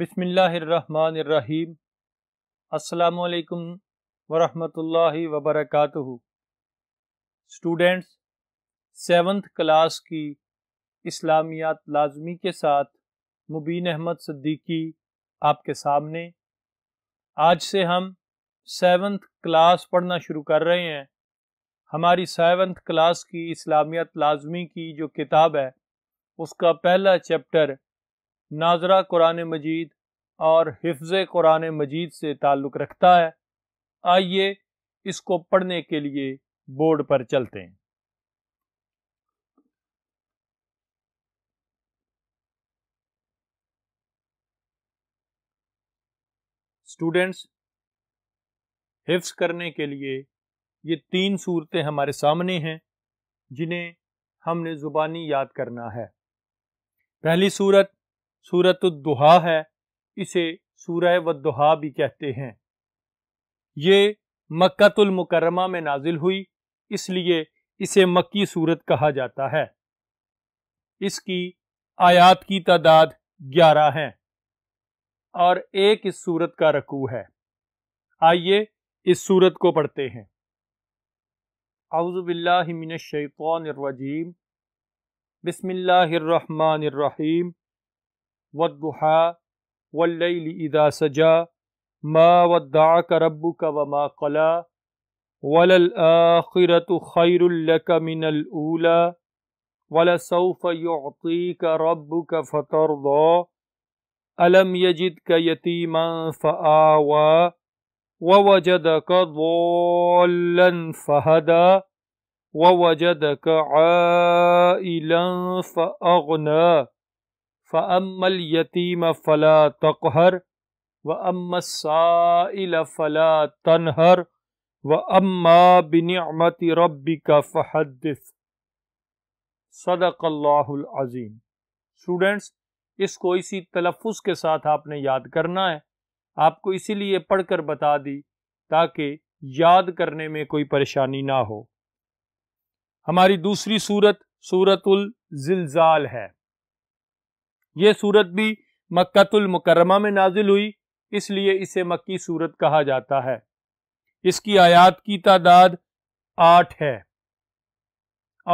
बिसमीम् अल्लाम वरहमतुल्लाहि वबरकातुहु students seventh class की इस्लामियात लाजमी के साथ मुबीन अहमद सिद्दीकी आपके सामने आज से हम सेवन्थ क्लास पढ़ना शुरू कर रहे हैं हमारी सेवन्थ क्लास की इस्लामियात लाजमी की जो किताब है उसका पहला चैप्टर नाजरा कुरान मजीद और हिफ्ज़ कुरान मजीद से ताल्लुक़ रखता है आइए इसको पढ़ने के लिए बोर्ड पर चलते हैं स्टूडेंट्स हिफ्स करने के लिए ये तीन सूरतें हमारे सामने हैं जिन्हें हमने ज़ुबानी याद करना है पहली सूरत सूरत दुहा है इसे सूरह व दुहा भी कहते हैं ये मक्तुलमकरमा में नाजिल हुई इसलिए इसे मक्की सूरत कहा जाता है इसकी आयात की तादाद ग्यारह है और एक इस सूरत का रकू है आइए इस सूरत को पढ़ते हैं अवज़बिल्लिमिनशैफ़ानरजीम रहीम والضحى والليل إذا سجى ما ودعك ربك وما قلى وللآخرة خير لك من الأولى ولسوف يعطيك ربك فترضى ألم يجدك يتيما فآوى ووجدك ضالا فهدى ووجدك عائلا فأغنى फ़मल यतीम फ़ला तक़हर व अम्मसाइल फ़ला तनहर व अम्मा बिनमत रबी का फ़हदस सदक़ल्लाज़ीम स्टूडेंट्स इसको इसी तलफ़ के साथ आपने याद करना है आपको इसीलिए पढ़कर बता दी ताकि याद करने में कोई परेशानी ना हो हमारी दूसरी सूरत सूरतुल जिलजाल है ये सूरत भी मक्तुल मुकरमा में नाजिल हुई इसलिए इसे मक्की सूरत कहा जाता है इसकी आयात की तादाद आठ है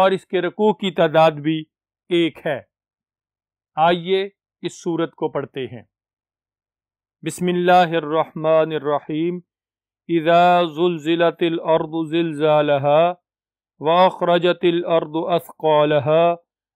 और इसके रकू की तादाद भी एक है आइए इस सूरत को पढ़ते हैं बिसमीम इज़ाज़ुलज़िलतिल अर्दु ज़िलज़ालहा वाखरजतिल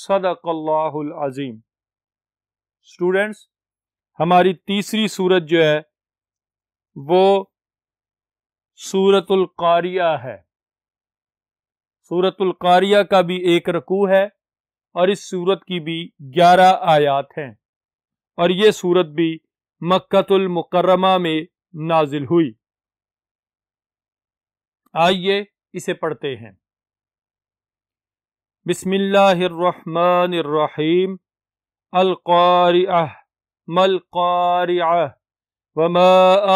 सदाकल्लाज़ीम स्टूडेंट्स हमारी तीसरी सूरत जो है वो सूरतुल कारिया है सूरतुल कारिया का भी एक रकू है और इस सूरत की भी ग्यारह आयात हैं और ये सूरत भी मक्कतुल मुकरमा में नाजिल हुई आइए इसे पढ़ते हैं بسم الله الرحمن الرحيم القارعة ما القارعة وما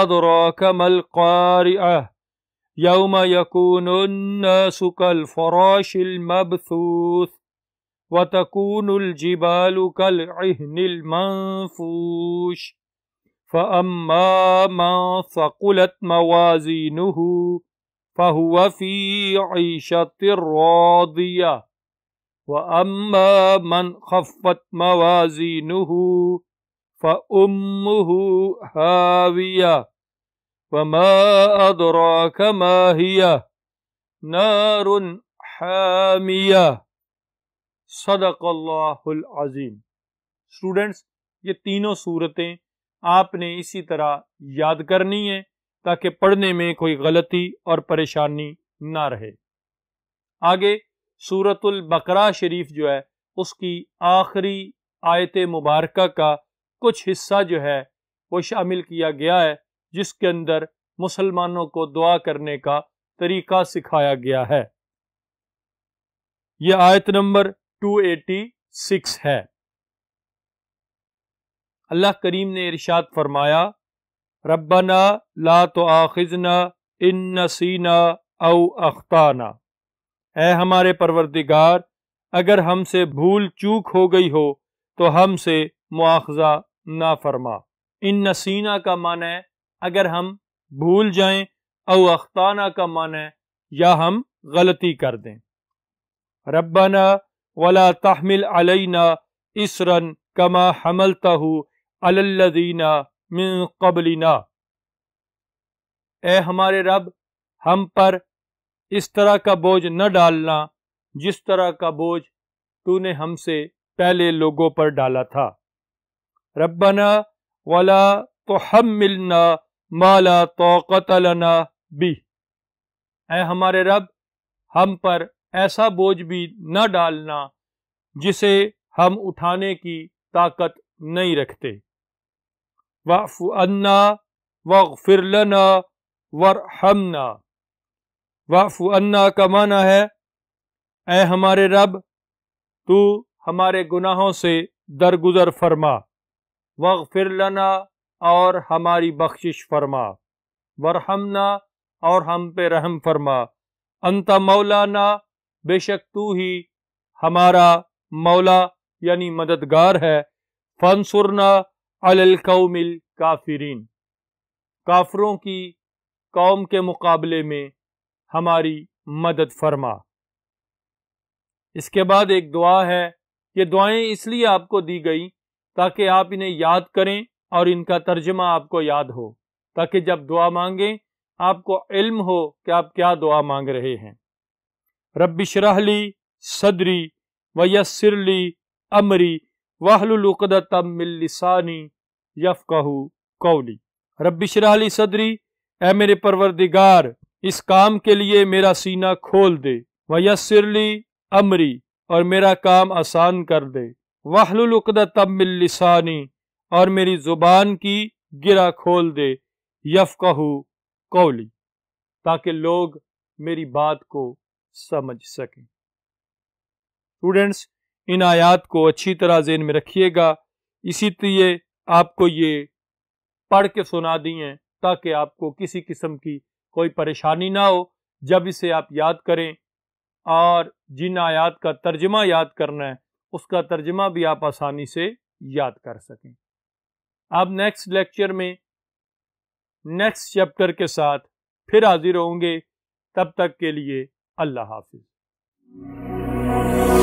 أدراك ما القارعة يوم يكون الناس كالفراش المبثوث وتكون الجبال كالعهن المنفوش فأما من ثقلت موازينه فهو في عيشة راضية وأما من خفت موازينه فأمه هاوية وما أدراك ما هي نار حامية صدق الله العظيم स्टूडेंट्स ये तीनों सूरतें आपने इसी तरह याद करनी है ताकि पढ़ने में कोई गलती और परेशानी ना रहे आगे सूरतुल बकरा शरीफ जो है उसकी आखिरी आयत मुबारक का कुछ हिस्सा जो है वो शामिल किया गया है जिसके अंदर मुसलमानों को दुआ करने का तरीका सिखाया गया है यह आयत नंबर 286 है अल्लाह करीम ने इरशाद फरमाया रबना ला तो आखिजना इन नसीना अव अख्ताना ए हमारे परवरदिगार अगर हमसे भूल चूक हो गई हो तो हमसे मुआवजा ना फरमा इन नसीना का मान है अगर हम भूल जाएं और अख्ताना का मान है या हम गलती कर दें रबाना वला तहमिल इस रन कमा हमलता अल्लदीना मिन कबलिना ए हमारे रब हम पर इस तरह का बोझ न डालना जिस तरह का बोझ तूने हमसे पहले लोगों पर डाला था रबना वाला तो हम मिलना माला तो कतलना भी ऐ हमारे रब हम पर ऐसा बोझ भी न डालना जिसे हम उठाने की ताकत नहीं रखते वाफ़ अन्ना वर हमना वाफू अन्ना का माना है ए हमारे रब तू हमारे गुनाहों से दरगुजर फरमा वग फिर लना और हमारी बख्शिश फरमा वरहमना और हम पे रहम फरमा अंता मौलाना बेशक तू ही हमारा मौला यानी मददगार है फनसुरना अलकौमिल काफिरीन काफरों की कौम के मुकाबले में हमारी मदद फरमा इसके बाद एक दुआ है ये दुआएं इसलिए आपको दी गई ताकि आप इन्हें याद करें और इनका तर्जमा आपको याद हो ताकि जब दुआ मांगें आपको इल्म हो कि आप क्या दुआ मांग रहे हैं रबी शराहली सदरी वयसरली अमरी वाहलुलकदतमिलसानी यफ़ कहू कौली रबी शराहली सदरी ए मेरे परवरदिगार इस काम के लिए मेरा सीना खोल दे वयसरली अमरी और मेरा काम आसान कर दे वाहलुलकदा तब मिलसानी और मेरी ज़ुबान की गिरा खोल दे यफ कहू कौली ताकि लोग मेरी बात को समझ सकें स्टूडेंट्स इन आयात को अच्छी तरह जेन में रखिएगा इसी तरह आपको ये पढ़ के सुना दी हैं ताकि आपको किसी किस्म की कोई परेशानी ना हो जब इसे आप याद करें और जिन आयात का तर्जमा याद करना है उसका तर्जमा भी आप आसानी से याद कर सकें आप नेक्स्ट लेक्चर में नेक्स्ट चैप्टर के साथ फिर हाजिर होंगे तब तक के लिए अल्लाह हाफिज़